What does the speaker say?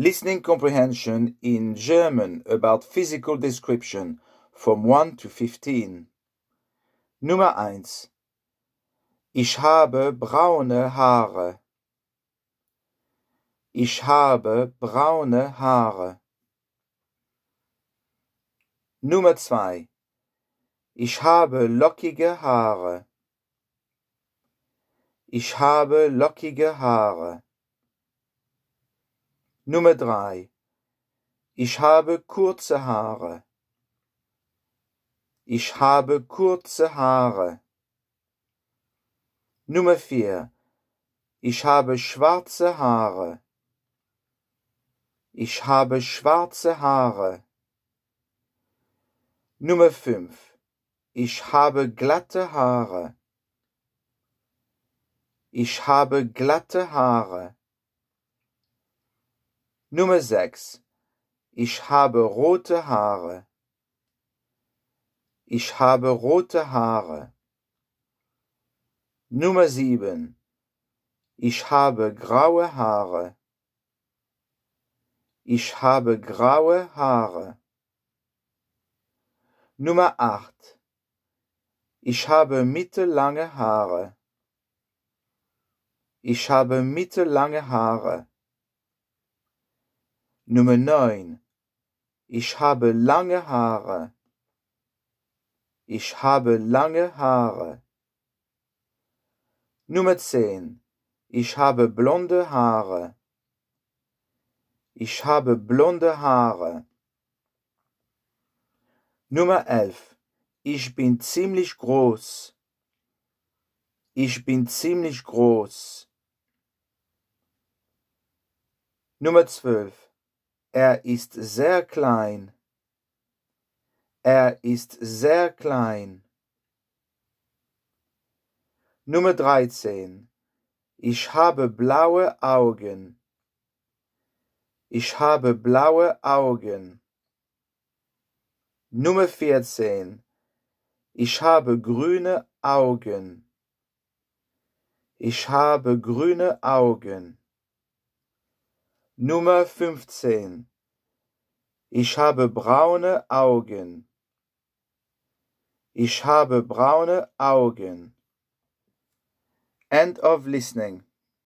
listening comprehension in German about physical description from 1 to 15. Nummer 1. Ich habe braune Haare. Ich habe braune Haare. Nummer 2. Ich habe lockige Haare. Ich habe lockige Haare. Nummer drei. Ich habe kurze Haare. Ich habe kurze Haare. Nummer vier. Ich habe schwarze Haare. Ich habe schwarze Haare. Nummer fünf. Ich habe glatte Haare. Ich habe glatte Haare. Nummer 6. Ich habe rote Haare. Ich habe rote Haare. Nummer 7. Ich habe graue Haare. Ich habe graue Haare. Nummer 8. Ich habe mittellange Haare. Ich habe mittellange Haare. Nummer 9. Ich habe lange Haare. Ich habe lange Haare. Nummer 10. Ich habe blonde Haare. Ich habe blonde Haare. Nummer 11. Ich bin ziemlich groß. Ich bin ziemlich groß. Nummer 12. Er ist sehr klein. Er ist sehr klein. Nummer 13. Ich habe blaue Augen. Ich habe blaue Augen. Nummer 14. Ich habe grüne Augen. Ich habe grüne Augen. Nummer 15 Ich habe braune Augen. Ich habe braune Augen. End of listening.